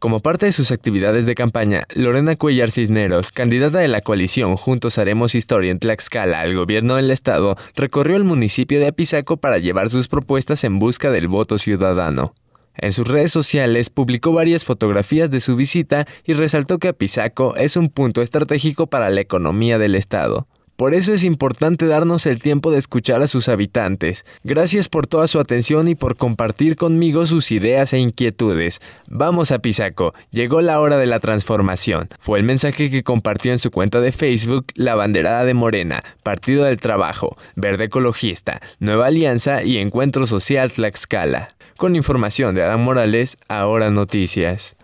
Como parte de sus actividades de campaña, Lorena Cuellar Cisneros, candidata de la coalición Juntos Haremos Historia en Tlaxcala al gobierno del estado, recorrió el municipio de Apizaco para llevar sus propuestas en busca del voto ciudadano. En sus redes sociales publicó varias fotografías de su visita y resaltó que Apizaco es un punto estratégico para la economía del estado. Por eso es importante darnos el tiempo de escuchar a sus habitantes. Gracias por toda su atención y por compartir conmigo sus ideas e inquietudes. Vamos a Pisaco, llegó la hora de la transformación. Fue el mensaje que compartió en su cuenta de Facebook la banderada de Morena, Partido del Trabajo, Verde Ecologista, Nueva Alianza y Encuentro Social Tlaxcala. Con información de Adam Morales, ahora noticias.